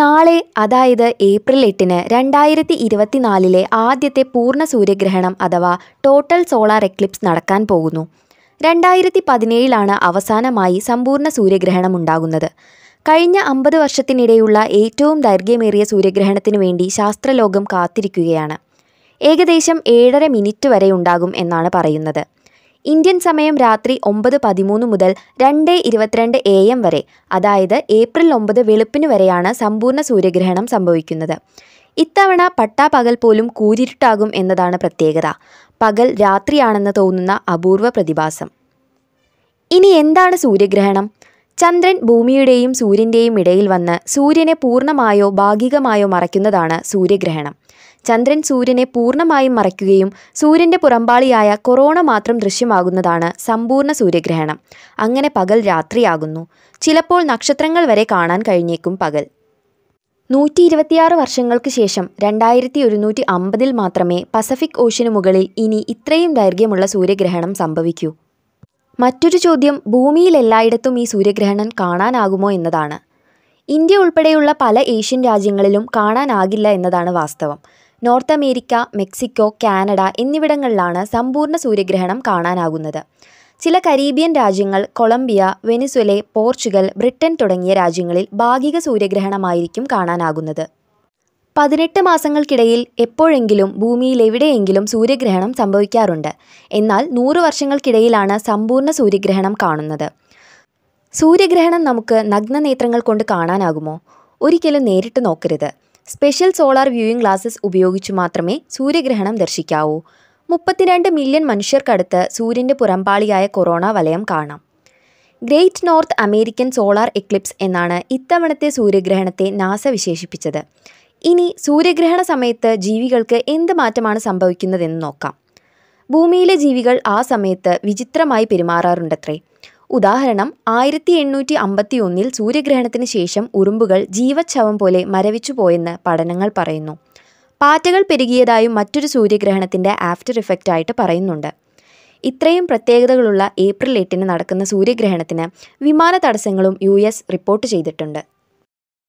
നാളെ അതായത് ഏപ്രിൽ എട്ടിന് രണ്ടായിരത്തി ഇരുപത്തിനാലിലെ ആദ്യത്തെ പൂർണ്ണ സൂര്യഗ്രഹണം അഥവാ ടോട്ടൽ സോളാർ എക്ലിപ്സ് നടക്കാൻ പോകുന്നു രണ്ടായിരത്തി പതിനേഴിലാണ് അവസാനമായി സമ്പൂർണ്ണ സൂര്യഗ്രഹണം ഉണ്ടാകുന്നത് കഴിഞ്ഞ അമ്പത് വർഷത്തിനിടെയുള്ള ഏറ്റവും ദൈർഘ്യമേറിയ സൂര്യഗ്രഹണത്തിനു വേണ്ടി ശാസ്ത്രലോകം കാത്തിരിക്കുകയാണ് ഏകദേശം ഏഴര മിനിറ്റ് വരെ ഉണ്ടാകും എന്നാണ് പറയുന്നത് ഇന്ത്യൻ സമയം രാത്രി ഒമ്പത് പതിമൂന്ന് മുതൽ രണ്ട് ഇരുപത്തിരണ്ട് എ എം വരെ അതായത് ഏപ്രിൽ ഒമ്പത് വെളുപ്പിന് വരെയാണ് സമ്പൂർണ്ണ സൂര്യഗ്രഹണം സംഭവിക്കുന്നത് ഇത്തവണ പട്ടാപകൽ പോലും കൂരിരുട്ടാകും എന്നതാണ് പ്രത്യേകത പകൽ രാത്രിയാണെന്ന് തോന്നുന്ന അപൂർവ പ്രതിഭാസം ഇനി എന്താണ് സൂര്യഗ്രഹണം ചന്ദ്രൻ ഭൂമിയുടെയും സൂര്യൻ്റെയും ഇടയിൽ വന്ന് സൂര്യനെ പൂർണ്ണമായോ ഭാഗികമായോ മറയ്ക്കുന്നതാണ് സൂര്യഗ്രഹണം ചന്ദ്രൻ സൂര്യനെ പൂർണ്ണമായും മറയ്ക്കുകയും സൂര്യൻ്റെ പുറമ്പാളിയായ കൊറോണ മാത്രം ദൃശ്യമാകുന്നതാണ് സമ്പൂർണ്ണ സൂര്യഗ്രഹണം അങ്ങനെ പകൽ രാത്രിയാകുന്നു ചിലപ്പോൾ നക്ഷത്രങ്ങൾ വരെ കാണാൻ കഴിഞ്ഞേക്കും പകൽ നൂറ്റി ഇരുപത്തിയാറ് വർഷങ്ങൾക്ക് ശേഷം രണ്ടായിരത്തി ഒരുന്നൂറ്റി അമ്പതിൽ മാത്രമേ പസഫിക് ഓഷ്യനു മുകളിൽ ഇനി ഇത്രയും ദൈർഘ്യമുള്ള സൂര്യഗ്രഹണം സംഭവിക്കൂ മറ്റൊരു ചോദ്യം ഭൂമിയിൽ എല്ലായിടത്തും ഈ സൂര്യഗ്രഹണം കാണാനാകുമോ എന്നതാണ് ഇന്ത്യ ഉൾപ്പെടെയുള്ള പല ഏഷ്യൻ രാജ്യങ്ങളിലും കാണാനാകില്ല എന്നതാണ് വാസ്തവം നോർത്ത് അമേരിക്ക മെക്സിക്കോ കാനഡ എന്നിവിടങ്ങളിലാണ് സമ്പൂർണ്ണ സൂര്യഗ്രഹണം കാണാനാകുന്നത് ചില കരീബിയൻ രാജ്യങ്ങൾ കൊളംബിയ വെനിസ്വലെ പോർച്ചുഗൽ ബ്രിട്ടൻ തുടങ്ങിയ രാജ്യങ്ങളിൽ ഭാഗിക സൂര്യഗ്രഹണമായിരിക്കും കാണാനാകുന്നത് പതിനെട്ട് മാസങ്ങൾക്കിടയിൽ എപ്പോഴെങ്കിലും ഭൂമിയിൽ എവിടെയെങ്കിലും സൂര്യഗ്രഹണം സംഭവിക്കാറുണ്ട് എന്നാൽ നൂറു വർഷങ്ങൾക്കിടയിലാണ് സമ്പൂർണ്ണ സൂര്യഗ്രഹണം കാണുന്നത് സൂര്യഗ്രഹണം നമുക്ക് നഗ്നനേത്രങ്ങൾ കൊണ്ട് കാണാനാകുമോ ഒരിക്കലും നേരിട്ട് നോക്കരുത് സ്പെഷ്യൽ സോളാർ വ്യൂയിങ് ഗ്ലാസ്സസ് ഉപയോഗിച്ച് മാത്രമേ സൂര്യഗ്രഹണം ദർശിക്കാവൂ മുപ്പത്തിരണ്ട് മില്യൺ മനുഷ്യർക്കടുത്ത് സൂര്യൻ്റെ പുറംപാളിയായ കൊറോണ വലയം കാണാം great North American solar eclipse എന്നാണ് ഇത്തവണത്തെ സൂര്യഗ്രഹണത്തെ നാസ വിശേഷിപ്പിച്ചത് ഇനി സൂര്യഗ്രഹണ സമയത്ത് ജീവികൾക്ക് എന്ത് മാറ്റമാണ് സംഭവിക്കുന്നതെന്ന് നോക്കാം ഭൂമിയിലെ ജീവികൾ ആ സമയത്ത് വിചിത്രമായി പെരുമാറാറുണ്ടത്രേ ഉദാഹരണം ആയിരത്തി എണ്ണൂറ്റി അമ്പത്തി ഒന്നിൽ സൂര്യഗ്രഹണത്തിന് ശേഷം ഉറുമ്പുകൾ ജീവച്ഛവം പോലെ മരവിച്ചു പോയെന്ന് പഠനങ്ങൾ പറയുന്നു പാറ്റകൾ പെരുകിയതായും മറ്റൊരു സൂര്യഗ്രഹണത്തിൻ്റെ ആഫ്റ്റർ ഇഫക്റ്റ് ആയിട്ട് പറയുന്നുണ്ട് ഇത്രയും പ്രത്യേകതകളുള്ള ഏപ്രിൽ എട്ടിന് നടക്കുന്ന സൂര്യഗ്രഹണത്തിന് വിമാന തടസ്സങ്ങളും യു റിപ്പോർട്ട് ചെയ്തിട്ടുണ്ട്